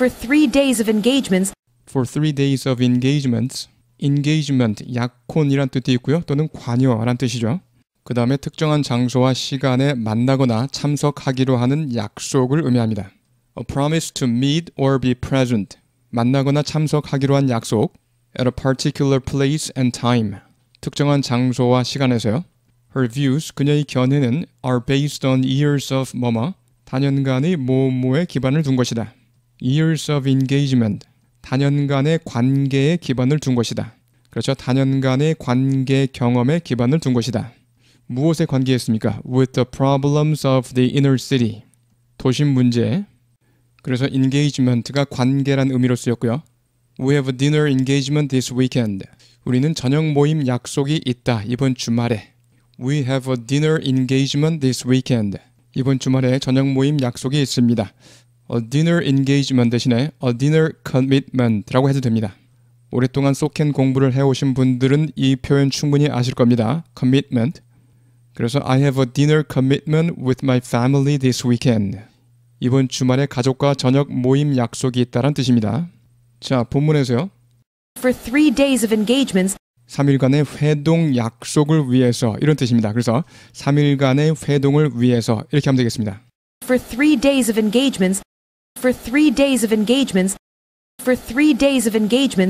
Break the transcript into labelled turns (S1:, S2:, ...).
S1: for three days of engagements.
S2: for three days of engagements. engagement 약혼이란 뜻이 있고요. 또는 관여란 뜻이죠. 그 다음에 특정한 장소와 시간에 만나거나 참석하기로 하는 약속을 의미합니다. A promise to meet or be present. 만나거나 참석하기로 한 약속. At a particular place and time. 특정한 장소와 시간에서요. Her views, 그녀의 견해는 are based on years of 뭐뭐, 단연간의 모모에 기반을 둔 것이다. years of engagement 단연간의 관계에 기반을 둔 것이다. 그렇죠. 단연간의 관계 경험에 기반을 둔 것이다. 무엇에 관계했습니까? With the problems of the inner city. 도심 문제. 그래서 engagement가 관계란 의미로 쓰였고요. We have a dinner engagement this weekend. 우리는 저녁 모임 약속이 있다. 이번 주말에. We have a dinner engagement this weekend. 이번 주말에 저녁 모임 약속이 있습니다. dinner engagement 대신에 a dinner commitment라고 해도 됩니다. 오랫동안 소켄 공부를 해오신 분들은 이 표현 충분히 아실 겁니다. commitment. 그래서 I have a dinner commitment with my family this weekend. 이번 주말에 가족과 저녁 모임 약속이 있다란 뜻입니다. 자, 본문에서요.
S1: For three days of engagements.
S2: 3일간의 회동 약속을 위해서 이런 뜻입니다. 그래서 3일간의 회동을 위해서 이렇게 하면 되겠습니다.
S1: For three days of engagements. for three days of engagements, for three days of engagements,